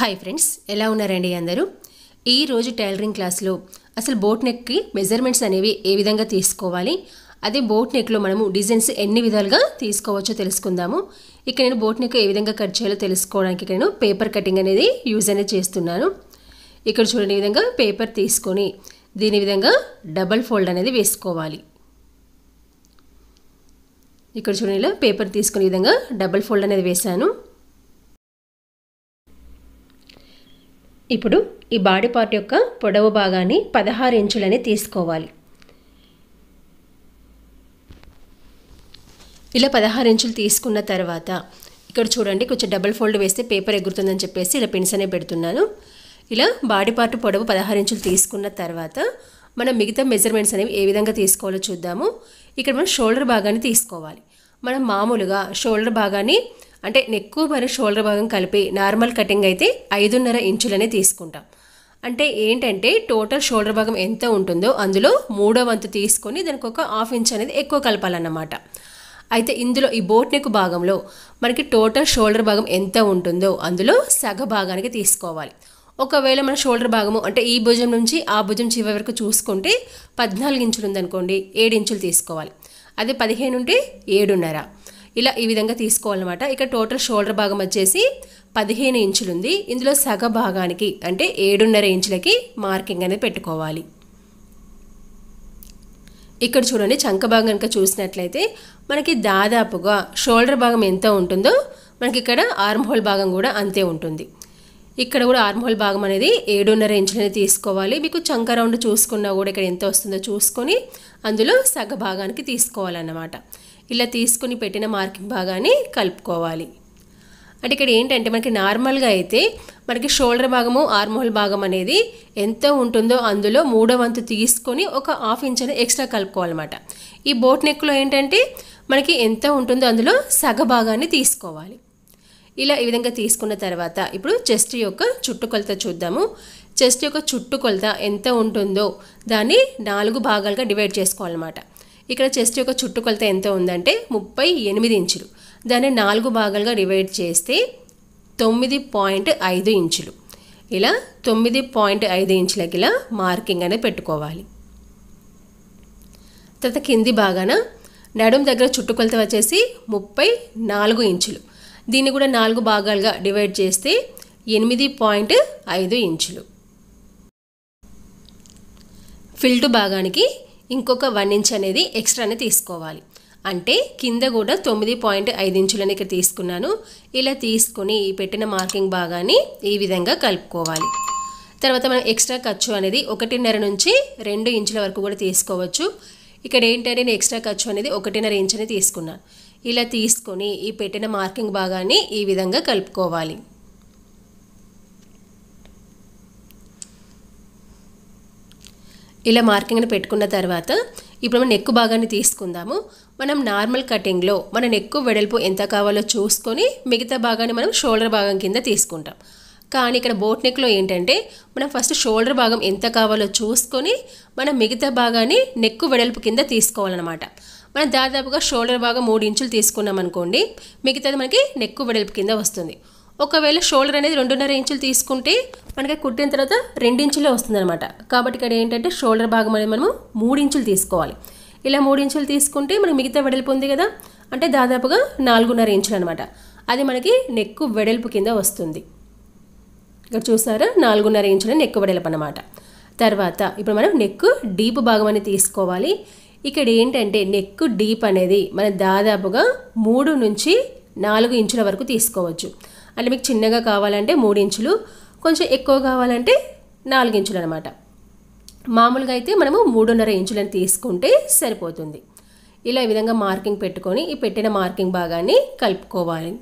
hi friends ఎలా ఉన్నారండి అందరూ ఈ రోజు టైలరింగ్ క్లాస్లో అసలు బోట్ నెక్కి మెజర్మెంట్స్ అనేవి ఏ విధంగా తీసుకోవాలి అదే బోట్ నెక్లో మనము డిజైన్స్ ఎన్ని విధాలుగా తీసుకోవచ్చో తెలుసుకుందాము ఇక నేను బోట్ నెక్ ఏ విధంగా కట్ చేయాలో తెలుసుకోవడానికి నేను పేపర్ కటింగ్ అనేది యూజ్ అనేది చేస్తున్నాను ఇక్కడ చూడని విధంగా పేపర్ తీసుకొని దీని విధంగా డబల్ ఫోల్డ్ అనేది వేసుకోవాలి ఇక్కడ చూడండి ఇలా పేపర్ తీసుకునే విధంగా డబల్ ఫోల్డ్ అనేది వేశాను ఇప్పుడు ఈ బాడీ పార్ట్ యొక్క పొడవు భాగాన్ని పదహారు ఇంచులని తీసుకోవాలి ఇలా పదహారు ఇంచులు తీసుకున్న తర్వాత ఇక్కడ చూడండి కొంచెం డబల్ ఫోల్డ్ వేస్తే పేపర్ ఎగురుతుందని చెప్పేసి ఇలా పిన్స్ అనే పెడుతున్నాను ఇలా బాడీ పార్ట్ పొడవు పదహారు ఇంచులు తీసుకున్న తర్వాత మనం మిగతా మెజర్మెంట్స్ అనేవి ఏ విధంగా తీసుకోవాలో చూద్దాము ఇక్కడ మనం షోల్డర్ భాగాన్ని తీసుకోవాలి మనం మామూలుగా షోల్డర్ భాగాన్ని అంటే నెక్కు మరియు షోల్డర్ భాగం కలిపి నార్మల్ కటింగ్ అయితే ఐదున్నర ఇంచులనే తీసుకుంటాం అంటే ఏంటంటే టోటల్ షోల్డర్ భాగం ఎంత ఉంటుందో అందులో మూడో వంతు తీసుకొని దానికి ఒక హాఫ్ ఇంచ్ అనేది ఎక్కువ కలపాలన్నమాట అయితే ఇందులో ఈ బోట్ నెక్ భాగంలో మనకి టోటల్ షోల్డర్ భాగం ఎంత ఉంటుందో అందులో సగ భాగానికి తీసుకోవాలి ఒకవేళ మన షోల్డర్ భాగము అంటే ఈ భుజం నుంచి ఆ భుజం చివరి వరకు చూసుకుంటే పద్నాలుగు ఇంచులు ఉందనుకోండి ఏడు ఇంచులు తీసుకోవాలి అదే పదిహేను ఉంటే ఏడున్నర ఇలా ఈ విధంగా తీసుకోవాలన్నమాట ఇక టోటల్ షోల్డర్ భాగం వచ్చేసి పదిహేను ఇంచులు ఉంది ఇందులో సగ భాగానికి అంటే ఏడున్నర ఇంచులకి మార్కింగ్ అనేది పెట్టుకోవాలి ఇక్కడ చూడండి చంక భాగం కనుక చూసినట్లయితే మనకి దాదాపుగా షోల్డర్ భాగం ఎంత ఉంటుందో మనకి ఇక్కడ ఆర్మ్ హోల్ భాగం కూడా అంతే ఉంటుంది ఇక్కడ కూడా ఆర్మ్ హోల్ భాగం అనేది ఏడున్నర ఇంచులనే తీసుకోవాలి మీకు చంక రౌండ్ చూసుకున్నా కూడా ఇక్కడ ఎంత వస్తుందో చూసుకొని అందులో సగ భాగానికి తీసుకోవాలన్నమాట ఇలా తీసుకుని పెట్టిన మార్కింగ్ భాగాన్ని కలుపుకోవాలి అంటే ఇక్కడ ఏంటంటే మనకి నార్మల్గా అయితే మనకి షోల్డర్ భాగము ఆర్మోల్ భాగం అనేది ఎంత ఉంటుందో అందులో మూడో వంతు తీసుకొని ఒక హాఫ్ ఇంచ్ అనేది ఎక్స్ట్రా కలుపుకోవాలన్నమాట ఈ బోట్ నెక్లో ఏంటంటే మనకి ఎంత ఉంటుందో అందులో సగ భాగాన్ని తీసుకోవాలి ఇలా ఈ విధంగా తీసుకున్న తర్వాత ఇప్పుడు చెస్ట్ యొక్క చుట్టుకొలత చూద్దాము చెస్ట్ యొక్క చుట్టుకొలత ఎంత ఉంటుందో దాన్ని నాలుగు భాగాలుగా డివైడ్ చేసుకోవాలన్నమాట ఇక్కడ చెస్ట్ యొక్క చుట్టుకొలత ఎంత ఉందంటే ముప్పై ఎనిమిది ఇంచులు దాన్ని నాలుగు భాగాలుగా డివైడ్ చేస్తే తొమ్మిది పాయింట్ ఐదు ఇంచులు ఇలా తొమ్మిది పాయింట్ ఐదు ఇంచులకి ఇలా మార్కింగ్ అనేది పెట్టుకోవాలి తర్వాత కింది భాగాన నడుం దగ్గర చుట్టుకొలత వచ్చేసి ముప్పై నాలుగు ఇంచులు దీన్ని కూడా నాలుగు భాగాలుగా డివైడ్ చేస్తే ఎనిమిది పాయింట్ ఐదు ఇంచులు ఫిల్ట్ భాగానికి ఇంకొక వన్ ఇంచ్ అనేది ఎక్స్ట్రానే తీసుకోవాలి అంటే కింద కూడా తొమ్మిది పాయింట్ ఐదు ఇంచులని ఇక్కడ తీసుకున్నాను ఇలా తీసుకుని పెట్టిన మార్కింగ్ భాగాన్ని ఈ విధంగా కలుపుకోవాలి తర్వాత మనం ఎక్స్ట్రా ఖర్చు అనేది ఒకటిన్నర నుంచి రెండు ఇంచుల వరకు కూడా తీసుకోవచ్చు ఇక్కడ ఏంటంటే నేను ఎక్స్ట్రా ఖర్చు అనేది ఒకటిన్నర ఇంచుని తీసుకున్నాను ఇలా తీసుకొని ఈ పెట్టిన మార్కింగ్ భాగాన్ని ఈ విధంగా కలుపుకోవాలి ఇలా మార్కింగ్ని పెట్టుకున్న తర్వాత ఇప్పుడు మనం నెక్కు భాగాన్ని తీసుకుందాము మనం నార్మల్ కటింగ్లో మన నెక్కు వెడల్పు ఎంత కావాలో చూసుకొని మిగతా భాగాన్ని మనం షోల్డర్ భాగం కింద తీసుకుంటాం కానీ ఇక్కడ బోట్ నెక్లో ఏంటంటే మనం ఫస్ట్ షోల్డర్ భాగం ఎంత కావాలో చూసుకొని మనం మిగతా భాగాన్ని నెక్కు వెడల్పు కింద తీసుకోవాలన్నమాట మనం దాదాపుగా షోల్డర్ భాగం మూడు ఇంచులు తీసుకున్నాం అనుకోండి మిగతాది మనకి నెక్కు వెడల్పు కింద వస్తుంది ఒకవేళ షోల్డర్ అనేది రెండున్నర ఇంచులు తీసుకుంటే మనకి కుట్టిన తర్వాత రెండించులే వస్తుందన్నమాట కాబట్టి ఇక్కడ ఏంటంటే షోల్డర్ భాగం అనేది మనము మూడు ఇంచులు తీసుకోవాలి ఇలా మూడు ఇంచులు తీసుకుంటే మనకి మిగతా వెడల్పు ఉంది కదా అంటే దాదాపుగా నాలుగున్నర ఇంచులు అనమాట అది మనకి నెక్కు వెడల్పు కింద వస్తుంది ఇక్కడ చూసారా నాలుగున్నర ఇంచులు నెక్కు వెడల్పు అనమాట తర్వాత ఇప్పుడు మనం నెక్కు డీప్ భాగం అనేది తీసుకోవాలి ఇక్కడ ఏంటంటే నెక్కు డీప్ అనేది మనం దాదాపుగా మూడు నుంచి నాలుగు ఇంచుల వరకు తీసుకోవచ్చు అంటే మీకు చిన్నగా కావాలంటే మూడు ఇంచులు కొంచెం ఎక్కువ కావాలంటే నాలుగు ఇంచులు అనమాట మామూలుగా అయితే మనము మూడున్నర ఇంచులను తీసుకుంటే సరిపోతుంది ఇలా ఈ విధంగా మార్కింగ్ పెట్టుకొని ఈ పెట్టిన మార్కింగ్ భాగాన్ని కలుపుకోవాలి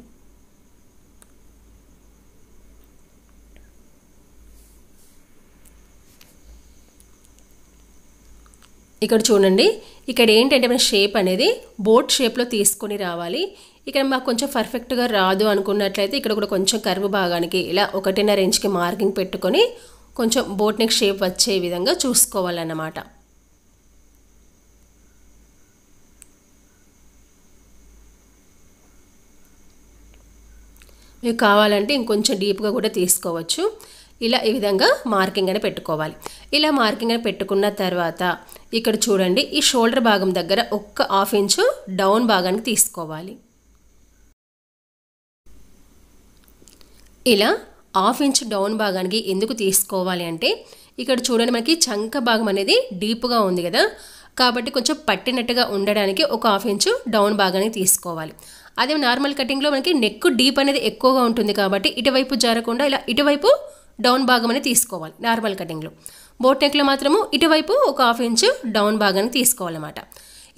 ఇక్కడ చూడండి ఇక్కడ ఏంటంటే మన షేప్ అనేది బోట్ షేప్లో తీసుకొని రావాలి ఇక్కడ మాకు కొంచెం పర్ఫెక్ట్గా రాదు అనుకున్నట్లయితే ఇక్కడ కూడా కొంచెం కరువు భాగానికి ఇలా ఒకటిన్నర ఇంచ్కి మార్కింగ్ పెట్టుకొని కొంచెం బోట్నిక్ షేప్ వచ్చే విధంగా చూసుకోవాలన్నమాట మీకు కావాలంటే ఇంకొంచెం డీప్గా కూడా తీసుకోవచ్చు ఇలా ఈ విధంగా మార్కింగ్ అని పెట్టుకోవాలి ఇలా మార్కింగ్ అని పెట్టుకున్న తర్వాత ఇక్కడ చూడండి ఈ షోల్డర్ భాగం దగ్గర ఒక్క హాఫ్ ఇంచు డౌన్ భాగానికి తీసుకోవాలి ఇలా హాఫ్ ఇంచ్ డౌన్ భాగానికి ఎందుకు తీసుకోవాలి అంటే ఇక్కడ చూడండి మనకి చంక భాగం అనేది డీప్గా ఉంది కదా కాబట్టి కొంచెం పట్టినట్టుగా ఉండడానికి ఒక హాఫ్ ఇంచు డౌన్ భాగాన్ని తీసుకోవాలి అదే నార్మల్ కటింగ్లో మనకి నెక్ డీప్ అనేది ఎక్కువగా ఉంటుంది కాబట్టి ఇటువైపు జరగకుండా ఇలా ఇటువైపు డౌన్ భాగం అనేది తీసుకోవాలి నార్మల్ కటింగ్లో బోట్ నెక్లో మాత్రము ఇటువైపు ఒక హాఫ్ ఇంచు డౌన్ భాగాన్ని తీసుకోవాలన్నమాట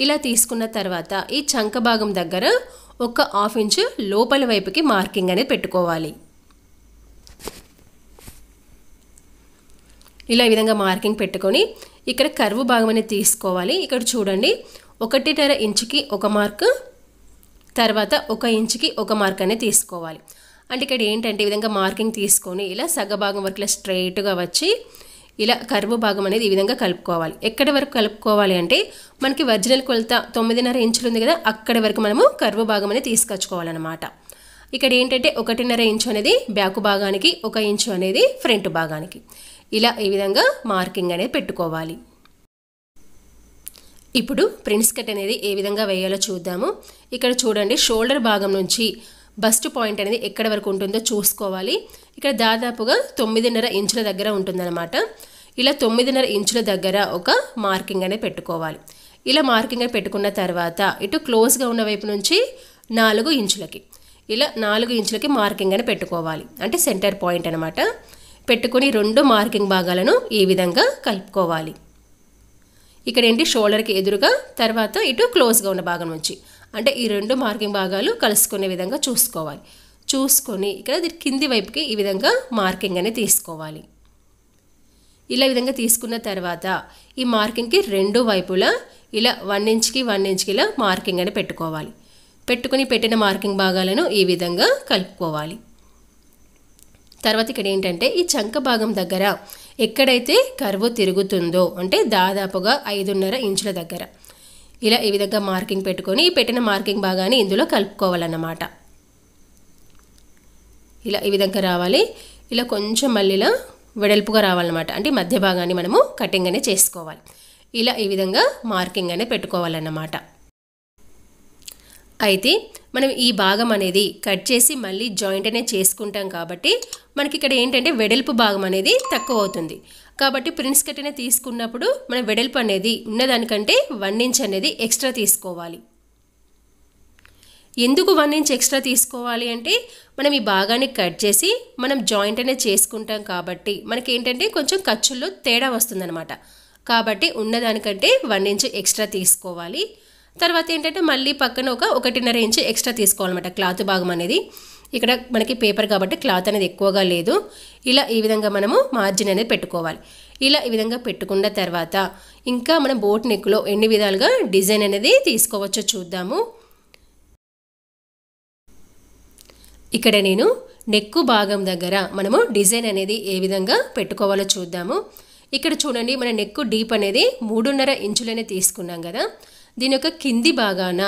ఇలా తీసుకున్న తర్వాత ఈ చంక భాగం దగ్గర ఒక హాఫ్ ఇంచు లోపల వైపుకి మార్కింగ్ అనేది పెట్టుకోవాలి ఇలా ఈ విధంగా మార్కింగ్ పెట్టుకొని ఇక్కడ కర్వ్ భాగం అనేది తీసుకోవాలి ఇక్కడ చూడండి ఒకటిన్నర ఇంచుకి ఒక మార్క్ తర్వాత ఒక ఇంచుకి ఒక మార్క్ అనేది తీసుకోవాలి అంటే ఇక్కడ ఏంటంటే ఈ విధంగా మార్కింగ్ తీసుకొని ఇలా సగ భాగం వరకు ఇలా స్ట్రైట్గా వచ్చి ఇలా కరువు భాగం అనేది ఈ విధంగా కలుపుకోవాలి ఎక్కడి వరకు కలుపుకోవాలి అంటే మనకి ఒరిజినల్ కొలత తొమ్మిదిన్నర ఇంచులు ఉంది కదా అక్కడి వరకు మనము కరువు భాగం అనేది తీసుకొచ్చుకోవాలన్నమాట ఇక్కడ ఏంటంటే ఒకటిన్నర ఇంచు అనేది బ్యాక్ భాగానికి ఒక ఇంచు అనేది ఫ్రంట్ భాగానికి ఇలా ఈ విధంగా మార్కింగ్ అనేది పెట్టుకోవాలి ఇప్పుడు ప్రిన్స్ కట్ అనేది ఏ విధంగా వేయాలో చూద్దాము ఇక్కడ చూడండి షోల్డర్ భాగం నుంచి బస్ట్ పాయింట్ అనేది ఎక్కడ వరకు ఉంటుందో చూసుకోవాలి ఇక్కడ దాదాపుగా తొమ్మిదిన్నర ఇంచుల దగ్గర ఉంటుందన్నమాట ఇలా తొమ్మిదిన్నర ఇంచుల దగ్గర ఒక మార్కింగ్ అనేది పెట్టుకోవాలి ఇలా మార్కింగ్ అనేది పెట్టుకున్న తర్వాత ఇటు క్లోజ్గా ఉన్న వైపు నుంచి నాలుగు ఇంచులకి ఇలా నాలుగు ఇంచులకి మార్కింగ్ అని పెట్టుకోవాలి అంటే సెంటర్ పాయింట్ అనమాట పెట్టుకుని రెండు మార్కింగ్ భాగాలను ఈ విధంగా కలుపుకోవాలి ఇక్కడ ఏంటి షోల్డర్కి ఎదురుగా తర్వాత ఇటు క్లోజ్గా ఉన్న భాగం నుంచి అంటే ఈ రెండు మార్కింగ్ భాగాలు కలుసుకునే విధంగా చూసుకోవాలి చూసుకొని ఇక్కడ కింది వైపుకి ఈ విధంగా మార్కింగ్ అనేది తీసుకోవాలి ఇలా విధంగా తీసుకున్న తర్వాత ఈ మార్కింగ్కి రెండు వైపులా ఇలా వన్ ఇంచ్కి వన్ ఇంచ్కి ఇలా మార్కింగ్ అని పెట్టుకోవాలి పెట్టుకుని పెట్టిన మార్కింగ్ భాగాలను ఈ విధంగా కలుపుకోవాలి తర్వాత ఇక్కడ ఏంటంటే ఈ చంక భాగం దగ్గర ఎక్కడైతే కర్వు తిరుగుతుందో అంటే దాదాపుగా ఐదున్నర ఇంచుల దగ్గర ఇలా ఈ విధంగా మార్కింగ్ పెట్టుకొని పెట్టిన మార్కింగ్ భాగాన్ని ఇందులో కలుపుకోవాలన్నమాట ఇలా ఈ విధంగా రావాలి ఇలా కొంచెం ఇలా వెడల్పుగా రావాలన్నమాట అంటే మధ్య భాగాన్ని మనము కటింగ్ అనే చేసుకోవాలి ఇలా ఈ విధంగా మార్కింగ్ అనే పెట్టుకోవాలన్నమాట అయితే మనం ఈ భాగం అనేది కట్ చేసి మళ్ళీ జాయింట్ అనేది చేసుకుంటాం కాబట్టి మనకి ఇక్కడ ఏంటంటే వెడల్పు భాగం అనేది తక్కువ అవుతుంది కాబట్టి ప్రిన్స్ కట్ అనేది తీసుకున్నప్పుడు మనం వెడల్పు అనేది ఉన్నదానికంటే వన్ ఇంచ్ అనేది ఎక్స్ట్రా తీసుకోవాలి ఎందుకు వన్ ఇంచ్ ఎక్స్ట్రా తీసుకోవాలి అంటే మనం ఈ భాగాన్ని కట్ చేసి మనం జాయింట్ అనేది చేసుకుంటాం కాబట్టి మనకి ఏంటంటే కొంచెం ఖర్చుల్లో తేడా వస్తుందన్నమాట కాబట్టి ఉన్నదానికంటే వన్ ఇంచ్ ఎక్స్ట్రా తీసుకోవాలి తర్వాత ఏంటంటే మళ్ళీ పక్కన ఒక ఒకటిన్నర ఇంచు ఎక్స్ట్రా తీసుకోవాలన్నమాట క్లాత్ భాగం అనేది ఇక్కడ మనకి పేపర్ కాబట్టి క్లాత్ అనేది ఎక్కువగా లేదు ఇలా ఈ విధంగా మనము మార్జిన్ అనేది పెట్టుకోవాలి ఇలా ఈ విధంగా పెట్టుకున్న తర్వాత ఇంకా మనం బోట్ నెక్లో ఎన్ని విధాలుగా డిజైన్ అనేది తీసుకోవచ్చో చూద్దాము ఇక్కడ నేను నెక్కు భాగం దగ్గర మనము డిజైన్ అనేది ఏ విధంగా పెట్టుకోవాలో చూద్దాము ఇక్కడ చూడండి మన నెక్కు డీప్ అనేది మూడున్నర ఇంచులనే తీసుకున్నాం కదా దీని యొక్క కింది భాగాన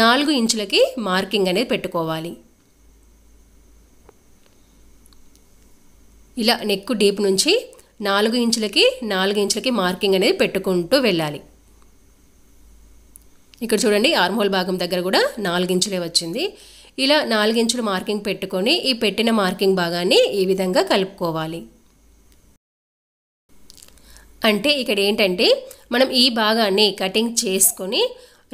నాలుగు ఇంచులకి మార్కింగ్ అనేది పెట్టుకోవాలి ఇలా నెక్ డీప్ నుంచి నాలుగు ఇంచులకి నాలుగు ఇంచులకి మార్కింగ్ అనేది పెట్టుకుంటూ వెళ్ళాలి ఇక్కడ చూడండి ఆర్మోల్ భాగం దగ్గర కూడా నాలుగించులే వచ్చింది ఇలా నాలుగించులు మార్కింగ్ పెట్టుకొని ఈ పెట్టిన మార్కింగ్ భాగాన్ని ఈ విధంగా కలుపుకోవాలి అంటే ఇక్కడ ఏంటంటే మనం ఈ భాగాన్ని కటింగ్ చేసుకొని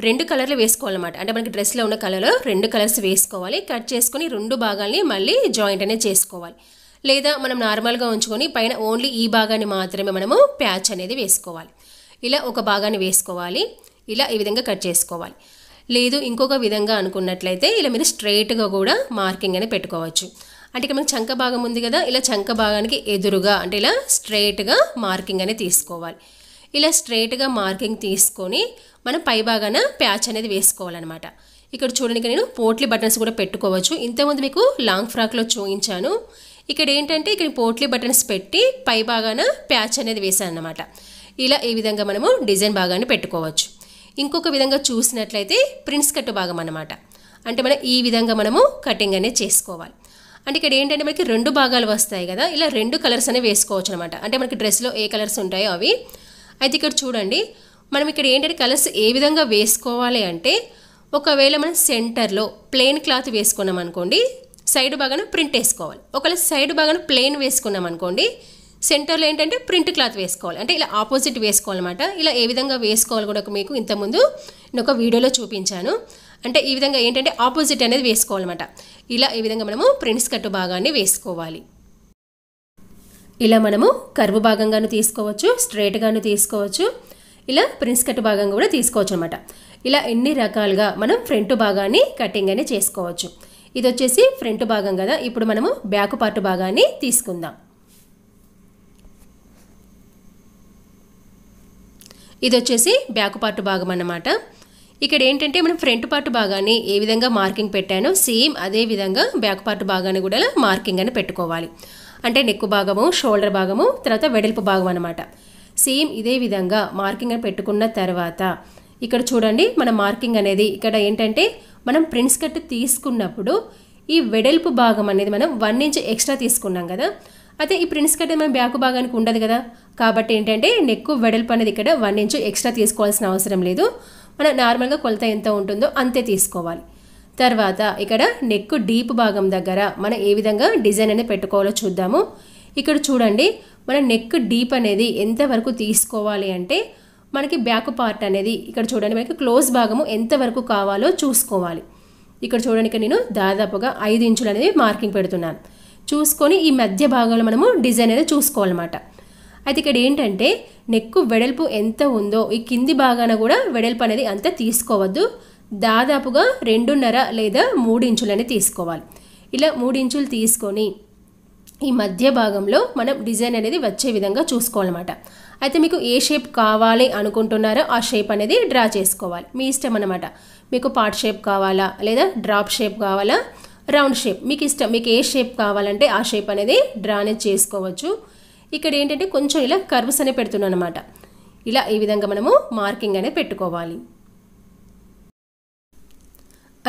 రెండు కలర్లు వేసుకోవాలన్నమాట అంటే మనకి డ్రెస్లో ఉన్న కలర్ రెండు కలర్స్ వేసుకోవాలి కట్ చేసుకొని రెండు భాగాల్ని మళ్ళీ జాయింట్ అనేది చేసుకోవాలి లేదా మనం నార్మల్గా ఉంచుకొని పైన ఓన్లీ ఈ భాగాన్ని మాత్రమే మనము ప్యాచ్ అనేది వేసుకోవాలి ఇలా ఒక భాగాన్ని వేసుకోవాలి ఇలా ఈ విధంగా కట్ చేసుకోవాలి లేదు ఇంకొక విధంగా అనుకున్నట్లయితే ఇలా మీద స్ట్రైట్గా కూడా మార్కింగ్ అనేది పెట్టుకోవచ్చు అంటే ఇక్కడ మనకి చంక భాగం ఉంది కదా ఇలా చంక భాగానికి ఎదురుగా అంటే ఇలా స్ట్రైట్గా మార్కింగ్ అనేది తీసుకోవాలి ఇలా స్ట్రైట్గా మార్కింగ్ తీసుకొని మనం పైభాగాన ప్యాచ్ అనేది వేసుకోవాలన్నమాట ఇక్కడ చూడడానికి నేను పోట్లీ బటన్స్ కూడా పెట్టుకోవచ్చు ఇంతకుముందు మీకు లాంగ్ ఫ్రాక్లో చూపించాను ఇక్కడ ఏంటంటే ఇక్కడ పోట్లీ బటన్స్ పెట్టి పైభాగాన ప్యాచ్ అనేది వేసాను అనమాట ఇలా ఈ విధంగా మనము డిజైన్ భాగాన్ని పెట్టుకోవచ్చు ఇంకొక విధంగా చూసినట్లయితే ప్రిన్స్ కట్టు భాగం అనమాట అంటే మనం ఈ విధంగా మనము కటింగ్ అనేది చేసుకోవాలి అంటే ఇక్కడ ఏంటంటే మనకి రెండు భాగాలు వస్తాయి కదా ఇలా రెండు కలర్స్ అనేవి వేసుకోవచ్చు అనమాట అంటే మనకి డ్రెస్లో ఏ కలర్స్ ఉంటాయో అవి అయితే ఇక్కడ చూడండి మనం ఇక్కడ ఏంటంటే కలర్స్ ఏ విధంగా వేసుకోవాలి అంటే ఒకవేళ మనం సెంటర్లో ప్లెయిన్ క్లాత్ వేసుకున్నాం అనుకోండి సైడ్ భాగాన ప్రింట్ వేసుకోవాలి ఒకవేళ సైడ్ భాగాన ప్లెయిన్ వేసుకున్నాం అనుకోండి సెంటర్లో ఏంటంటే ప్రింట్ క్లాత్ వేసుకోవాలి అంటే ఇలా ఆపోజిట్ వేసుకోవాలన్నమాట ఇలా ఏ విధంగా వేసుకోవాలి కూడా మీకు ఇంతకుముందు నేను ఒక వీడియోలో చూపించాను అంటే ఈ విధంగా ఏంటంటే ఆపోజిట్ అనేది వేసుకోవాలన్నమాట ఇలా ఈ విధంగా మనము ప్రిన్స్ కట్టు భాగాన్ని వేసుకోవాలి ఇలా మనము కరువు భాగంగాను తీసుకోవచ్చు స్ట్రైట్గాను తీసుకోవచ్చు ఇలా ప్రిన్స్ కట్ భాగంగా కూడా తీసుకోవచ్చు అనమాట ఇలా ఎన్ని రకాలుగా మనం ఫ్రంట్ భాగాన్ని కటింగ్ అనేది చేసుకోవచ్చు ఇది వచ్చేసి ఫ్రంట్ భాగం కదా ఇప్పుడు మనము బ్యాక్ పార్ట్ భాగాన్ని తీసుకుందాం ఇది వచ్చేసి బ్యాక్ పార్ట్ భాగం అన్నమాట ఇక్కడ ఏంటంటే మనం ఫ్రంట్ పార్ట్ భాగాన్ని ఏ విధంగా మార్కింగ్ పెట్టానో సేమ్ అదే విధంగా బ్యాక్ పార్ట్ భాగాన్ని కూడా మార్కింగ్ అని పెట్టుకోవాలి అంటే నెక్కు భాగము షోల్డర్ భాగము తర్వాత వెడల్పు భాగం అనమాట సేమ్ ఇదే విధంగా మార్కింగ్ అని పెట్టుకున్న తర్వాత ఇక్కడ చూడండి మన మార్కింగ్ అనేది ఇక్కడ ఏంటంటే మనం ప్రింట్స్ కట్ తీసుకున్నప్పుడు ఈ వెడల్పు భాగం అనేది మనం వన్ ఇంచ్ ఎక్స్ట్రా తీసుకున్నాం కదా అయితే ఈ ప్రింట్స్ కట్ మనం బ్యాక్ భాగానికి ఉండదు కదా కాబట్టి ఏంటంటే నెక్కు వెడల్పు అనేది ఇక్కడ వన్ ఇంచ్ ఎక్స్ట్రా తీసుకోవాల్సిన అవసరం లేదు మనం నార్మల్గా కొలత ఎంత ఉంటుందో అంతే తీసుకోవాలి తర్వాత ఇక్కడ నెక్ డీప్ భాగం దగ్గర మనం ఏ విధంగా డిజైన్ అనేది పెట్టుకోవాలో చూద్దాము ఇక్కడ చూడండి మన నెక్ డీప్ అనేది ఎంతవరకు తీసుకోవాలి అంటే మనకి బ్యాక్ పార్ట్ అనేది ఇక్కడ చూడండి మనకి క్లోజ్ భాగము ఎంతవరకు కావాలో చూసుకోవాలి ఇక్కడ చూడడానికి నేను దాదాపుగా ఐదు ఇంచులు అనేది మార్కింగ్ పెడుతున్నాను చూసుకొని ఈ మధ్య భాగంలో మనము డిజైన్ అనేది చూసుకోవాలన్నమాట అయితే ఇక్కడ ఏంటంటే నెక్కు వెడల్పు ఎంత ఉందో ఈ కింది భాగాన కూడా వెడల్పు అనేది అంత తీసుకోవద్దు దాదాపుగా రెండున్నర లేదా మూడు ఇంచులని తీసుకోవాలి ఇలా మూడు ఇంచులు తీసుకొని ఈ మధ్య భాగంలో మనం డిజైన్ అనేది వచ్చే విధంగా చూసుకోవాలన్నమాట అయితే మీకు ఏ షేప్ కావాలి అనుకుంటున్నారో ఆ షేప్ అనేది డ్రా చేసుకోవాలి మీ ఇష్టం అనమాట మీకు పార్ట్ షేప్ కావాలా లేదా డ్రాప్ షేప్ కావాలా రౌండ్ షేప్ మీకు ఇష్టం మీకు ఏ షేప్ కావాలంటే ఆ షేప్ అనేది డ్రానే చేసుకోవచ్చు ఇక్కడ ఏంటంటే కొంచెం ఇలా కర్వ్స్ అనే పెడుతున్నాను అనమాట ఇలా ఈ విధంగా మనము మార్కింగ్ అనే పెట్టుకోవాలి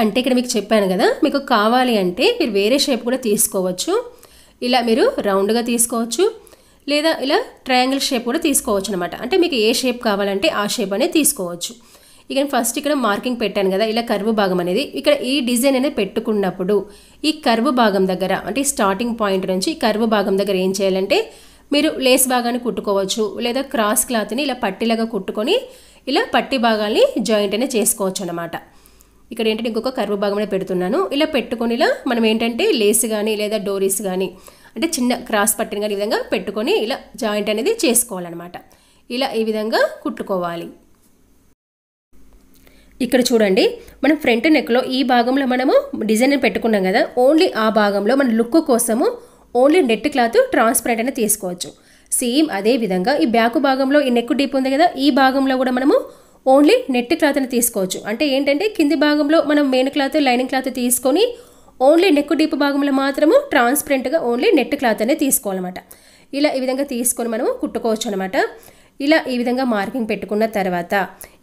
అంటే ఇక్కడ మీకు చెప్పాను కదా మీకు కావాలి అంటే మీరు వేరే షేప్ కూడా తీసుకోవచ్చు ఇలా మీరు రౌండ్గా తీసుకోవచ్చు లేదా ఇలా ట్రయాంగిల్ షేప్ కూడా తీసుకోవచ్చు అనమాట అంటే మీకు ఏ షేప్ కావాలంటే ఆ షేప్ అనేది తీసుకోవచ్చు ఇక ఫస్ట్ ఇక్కడ మార్కింగ్ పెట్టాను కదా ఇలా కర్వ్ భాగం అనేది ఇక్కడ ఈ డిజైన్ అనేది పెట్టుకున్నప్పుడు ఈ కర్వ్ భాగం దగ్గర అంటే స్టార్టింగ్ పాయింట్ నుంచి కర్వ్ భాగం దగ్గర ఏం చేయాలంటే మీరు లేస్ భాగాన్ని కుట్టుకోవచ్చు లేదా క్రాస్ క్లాత్ని ఇలా పట్టిలాగా కుట్టుకొని ఇలా పట్టి భాగాల్ని జాయింట్ అనేది చేసుకోవచ్చు అనమాట ఇక్కడ ఏంటంటే ఇంకొక కరువు భాగం పెడుతున్నాను ఇలా పెట్టుకొని ఇలా మనం ఏంటంటే లేస్ కానీ లేదా డోరీస్ కానీ అంటే చిన్న క్రాస్ పట్టిన కానీ ఈ విధంగా పెట్టుకొని ఇలా జాయింట్ అనేది చేసుకోవాలన్నమాట ఇలా ఈ విధంగా కుట్టుకోవాలి ఇక్కడ చూడండి మనం ఫ్రంట్ నెక్లో ఈ భాగంలో మనము డిజైన్ పెట్టుకున్నాం కదా ఓన్లీ ఆ భాగంలో మన లుక్ కోసము ఓన్లీ నెట్ క్లాత్ ట్రాన్స్పరెంట్ అనేది తీసుకోవచ్చు సేమ్ అదే విధంగా ఈ బ్యాక్ భాగంలో ఈ నెక్ డీప్ ఉంది కదా ఈ భాగంలో కూడా మనము ఓన్లీ నెట్ క్లాత్ అని తీసుకోవచ్చు అంటే ఏంటంటే కింది భాగంలో మనం మెయిన్ క్లాత్ లైనింగ్ క్లాత్ తీసుకొని ఓన్లీ నెక్ డీప్ భాగంలో మాత్రము ట్రాన్స్పరెంట్గా ఓన్లీ నెట్ క్లాత్ అనేది తీసుకోవాలన్నమాట ఇలా ఈ విధంగా తీసుకొని మనము కుట్టుకోవచ్చు అనమాట ఇలా ఈ విధంగా మార్కింగ్ పెట్టుకున్న తర్వాత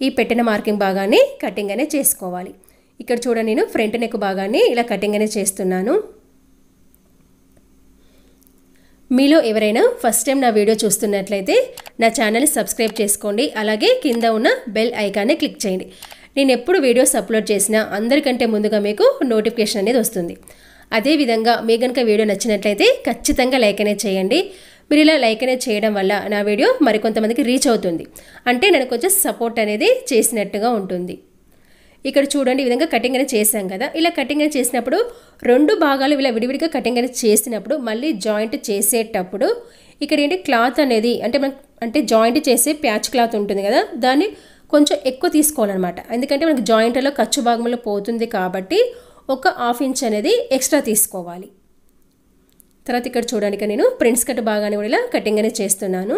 ఈ పెట్టిన మార్కింగ్ భాగాన్ని కటింగ్ అనే చేసుకోవాలి ఇక్కడ చూడండి నేను ఫ్రంట్ నెక్ భాగాన్ని ఇలా కటింగ్ అనే చేస్తున్నాను మీలో ఎవరైనా ఫస్ట్ టైం నా వీడియో చూస్తున్నట్లయితే నా ఛానల్ని సబ్స్క్రైబ్ చేసుకోండి అలాగే కింద ఉన్న బెల్ ఐకాన్ని క్లిక్ చేయండి నేను ఎప్పుడు వీడియోస్ అప్లోడ్ చేసినా అందరికంటే ముందుగా మీకు నోటిఫికేషన్ అనేది వస్తుంది అదేవిధంగా మీ కనుక వీడియో నచ్చినట్లయితే ఖచ్చితంగా లైక్ అనేది చేయండి మీరు ఇలా లైక్ అనేది చేయడం వల్ల నా వీడియో మరికొంతమందికి రీచ్ అవుతుంది అంటే నేను కొంచెం సపోర్ట్ అనేది చేసినట్టుగా ఉంటుంది ఇక్కడ చూడండి ఈ విధంగా కటింగ్ అనేది చేసాం కదా ఇలా కటింగ్ అనేది చేసినప్పుడు రెండు భాగాలు ఇలా విడివిడిగా కటింగ్ అనేది చేసినప్పుడు మళ్ళీ జాయింట్ చేసేటప్పుడు ఇక్కడ ఏంటి క్లాత్ అనేది అంటే మనం అంటే జాయింట్ చేసే ప్యాచ్ క్లాత్ ఉంటుంది కదా దాన్ని కొంచెం ఎక్కువ తీసుకోవాలన్నమాట ఎందుకంటే మనకి జాయింట్లో ఖర్చు భాగంలో పోతుంది కాబట్టి ఒక హాఫ్ ఇంచ్ అనేది ఎక్స్ట్రా తీసుకోవాలి తర్వాత ఇక్కడ చూడడానికి నేను ప్రింట్స్ కట్ భాగాన్ని కూడా ఇలా కటింగ్ అనేది చేస్తున్నాను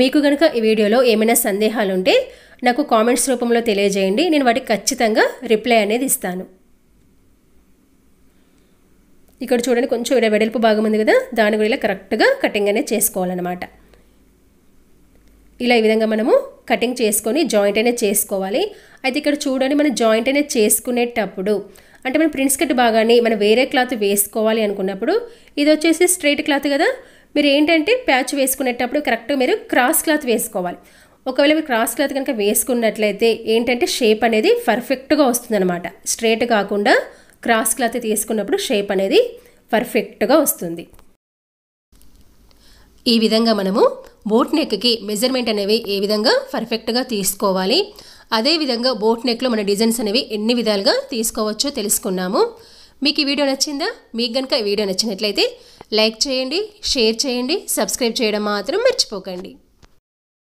మీకు కనుక ఈ వీడియోలో ఏమైనా సందేహాలు ఉంటే నాకు కామెంట్స్ రూపంలో తెలియజేయండి నేను వాటికి ఖచ్చితంగా రిప్లై అనేది ఇస్తాను ఇక్కడ చూడండి కొంచెం ఇక్కడ వెడల్పు భాగం ఉంది కదా దాని గురి ఇలా కరెక్ట్గా కటింగ్ అనేది చేసుకోవాలన్నమాట ఇలా ఈ విధంగా మనము కటింగ్ చేసుకొని జాయింట్ అనేది చేసుకోవాలి అయితే ఇక్కడ చూడండి మనం జాయింట్ అనేది చేసుకునేటప్పుడు అంటే మనం ప్రిన్స్ కట్ భాగాన్ని మనం వేరే క్లాత్ వేసుకోవాలి అనుకున్నప్పుడు ఇది వచ్చేసి స్ట్రైట్ క్లాత్ కదా మీరు ఏంటంటే ప్యాచ్ వేసుకునేటప్పుడు కరెక్ట్గా మీరు క్రాస్ క్లాత్ వేసుకోవాలి ఒకవేళ మీరు క్రాస్ క్లాత్ కనుక వేసుకున్నట్లయితే ఏంటంటే షేప్ అనేది పర్ఫెక్ట్గా వస్తుందన్నమాట స్ట్రేట్ కాకుండా క్రాస్ క్లాత్ తీసుకున్నప్పుడు షేప్ అనేది పర్ఫెక్ట్గా వస్తుంది ఈ విధంగా మనము బోట్ నెక్కి మెజర్మెంట్ అనేవి ఏ విధంగా పర్ఫెక్ట్గా తీసుకోవాలి అదేవిధంగా బోట్ నెక్లో మన డిజైన్స్ అనేవి ఎన్ని విధాలుగా తీసుకోవచ్చో తెలుసుకున్నాము మీకు ఈ వీడియో నచ్చిందా మీకు కనుక ఈ వీడియో నచ్చినట్లయితే లైక్ చేయండి షేర్ చేయండి సబ్స్క్రైబ్ చేయడం మాత్రం మర్చిపోకండి